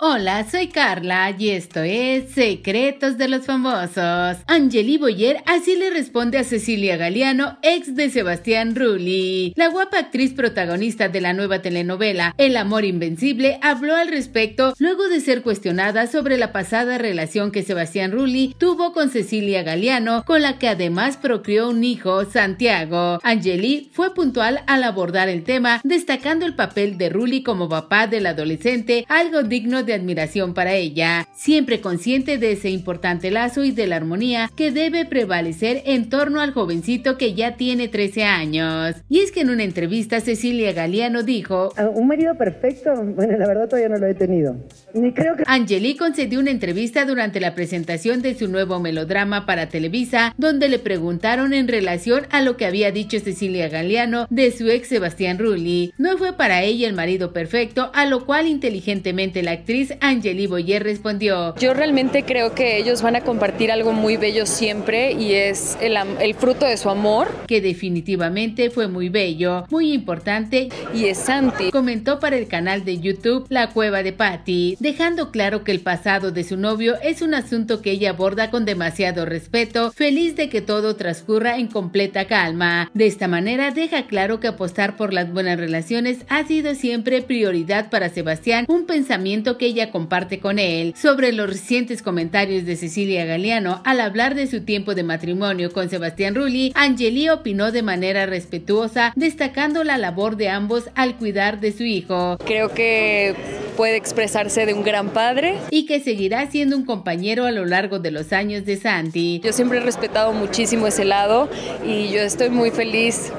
Hola, soy Carla y esto es Secretos de los Famosos. Angeli Boyer así le responde a Cecilia Galeano, ex de Sebastián Rulli. La guapa actriz protagonista de la nueva telenovela El Amor Invencible habló al respecto luego de ser cuestionada sobre la pasada relación que Sebastián Rulli tuvo con Cecilia Galeano, con la que además procrió un hijo, Santiago. Angeli fue puntual al abordar el tema, destacando el papel de Rulli como papá del adolescente, algo digno de de admiración para ella, siempre consciente de ese importante lazo y de la armonía que debe prevalecer en torno al jovencito que ya tiene 13 años. Y es que en una entrevista Cecilia Galeano dijo, ah, ¿Un marido perfecto? Bueno, la verdad todavía no lo he tenido. Ni creo que... Angeli concedió una entrevista durante la presentación de su nuevo melodrama para Televisa, donde le preguntaron en relación a lo que había dicho Cecilia Galeano de su ex Sebastián Rulli. No fue para ella el marido perfecto, a lo cual inteligentemente la actriz Angeli Boyer respondió. Yo realmente creo que ellos van a compartir algo muy bello siempre y es el, el fruto de su amor. Que definitivamente fue muy bello, muy importante y es Santi. Comentó para el canal de YouTube La Cueva de Patty, dejando claro que el pasado de su novio es un asunto que ella aborda con demasiado respeto, feliz de que todo transcurra en completa calma. De esta manera deja claro que apostar por las buenas relaciones ha sido siempre prioridad para Sebastián, un pensamiento que ella comparte con él sobre los recientes comentarios de Cecilia Galeano al hablar de su tiempo de matrimonio con Sebastián Rulli, Angeli opinó de manera respetuosa, destacando la labor de ambos al cuidar de su hijo. Creo que puede expresarse de un gran padre. Y que seguirá siendo un compañero a lo largo de los años de Santi. Yo siempre he respetado muchísimo ese lado y yo estoy muy feliz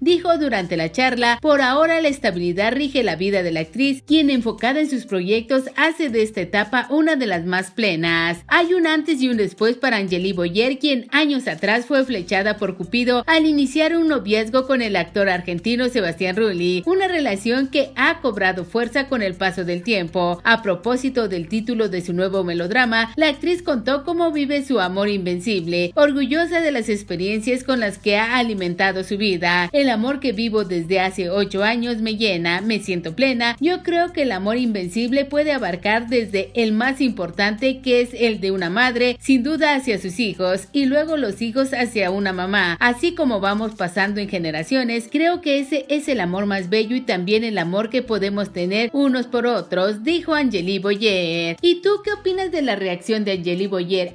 dijo durante la charla, por ahora la estabilidad rige la vida de la actriz, quien enfocada en sus proyectos hace de esta etapa una de las más plenas. Hay un antes y un después para Angeli Boyer, quien años atrás fue flechada por Cupido al iniciar un noviazgo con el actor argentino Sebastián Rulli, una relación que ha cobrado fuerza con el paso del tiempo. A propósito del título de su nuevo melodrama, la actriz contó cómo vive su amor invencible, orgullosa de las experiencias con las que ha alimentado su vida. El amor que vivo desde hace 8 años me llena, me siento plena. Yo creo que el amor invencible puede abarcar desde el más importante que es el de una madre, sin duda hacia sus hijos, y luego los hijos hacia una mamá. Así como vamos pasando en generaciones, creo que ese es el amor más bello y también el amor que podemos tener unos por otros, dijo Angeli Boyer. ¿Y tú qué opinas de la reacción de Angeli Boyer